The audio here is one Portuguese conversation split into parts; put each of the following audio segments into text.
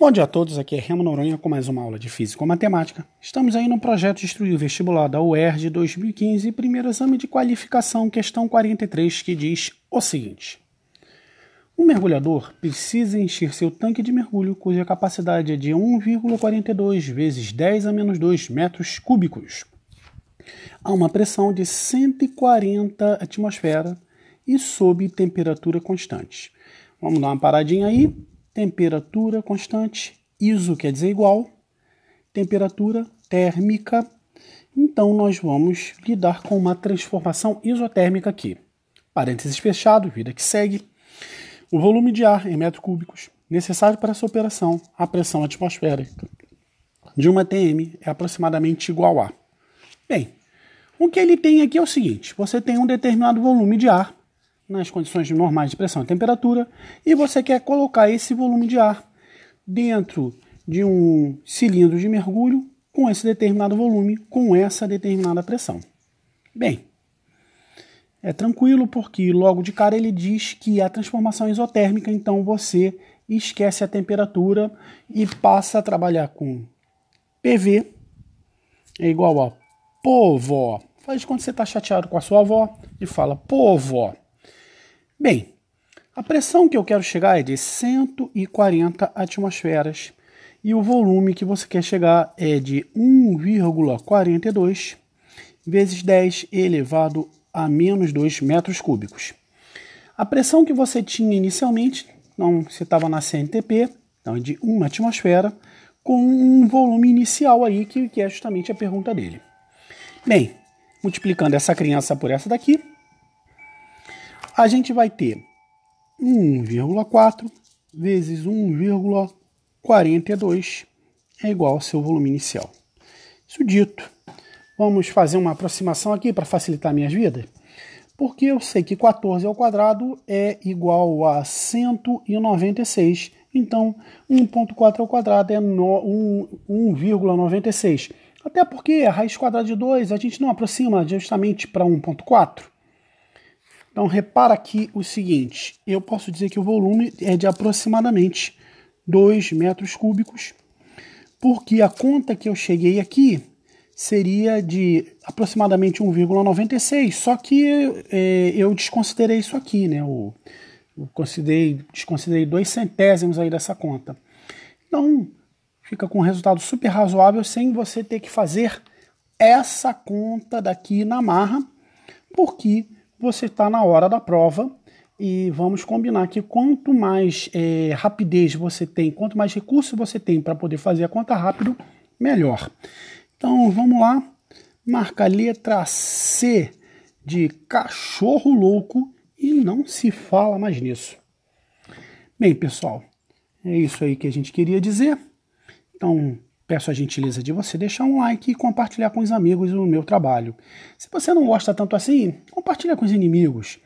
Bom dia a todos, aqui é Remo Noronha com mais uma aula de Física ou Matemática. Estamos aí no projeto Destruir o Vestibular da UERJ 2015, primeiro exame de qualificação, questão 43, que diz o seguinte. Um mergulhador precisa encher seu tanque de mergulho, cuja capacidade é de 1,42 vezes 10 a menos 2 metros cúbicos, a uma pressão de 140 atmosfera e sob temperatura constante. Vamos dar uma paradinha aí temperatura constante, ISO quer dizer igual, temperatura térmica. Então, nós vamos lidar com uma transformação isotérmica aqui. Parênteses fechado, vida que segue. O volume de ar em metros cúbicos necessário para essa operação, a pressão atmosférica de uma TM é aproximadamente igual a. Bem, o que ele tem aqui é o seguinte: você tem um determinado volume de ar nas condições normais de pressão e temperatura, e você quer colocar esse volume de ar dentro de um cilindro de mergulho com esse determinado volume, com essa determinada pressão. Bem, é tranquilo porque logo de cara ele diz que a transformação é isotérmica, então você esquece a temperatura e passa a trabalhar com PV é igual a povo Faz quando você está chateado com a sua avó e fala povo Bem, a pressão que eu quero chegar é de 140 atmosferas e o volume que você quer chegar é de 1,42 vezes 10 elevado a menos 2 metros cúbicos. A pressão que você tinha inicialmente, não, você estava na CNTP, então é de 1 atmosfera, com um volume inicial aí, que, que é justamente a pergunta dele. Bem, multiplicando essa criança por essa daqui, a gente vai ter 1,4 vezes 1,42 é igual ao seu volume inicial. Isso dito, vamos fazer uma aproximação aqui para facilitar minhas vidas? Porque eu sei que 14 ao quadrado é igual a 196, então 1.4 ao quadrado é 1,96. Até porque a raiz quadrada de 2 a gente não aproxima justamente para 1.4. Então repara aqui o seguinte, eu posso dizer que o volume é de aproximadamente 2 metros cúbicos, porque a conta que eu cheguei aqui seria de aproximadamente 1,96, só que é, eu desconsiderei isso aqui, né? Eu, eu considerei, desconsiderei dois centésimos aí dessa conta. Então, fica com um resultado super razoável sem você ter que fazer essa conta daqui na marra, porque você está na hora da prova e vamos combinar que quanto mais é, rapidez você tem, quanto mais recurso você tem para poder fazer a conta rápido, melhor. Então vamos lá, marca a letra C de cachorro louco e não se fala mais nisso. Bem, pessoal, é isso aí que a gente queria dizer. Então Peço a gentileza de você deixar um like e compartilhar com os amigos o meu trabalho. Se você não gosta tanto assim, compartilha com os inimigos.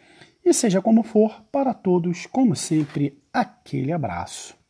E seja como for, para todos, como sempre, aquele abraço.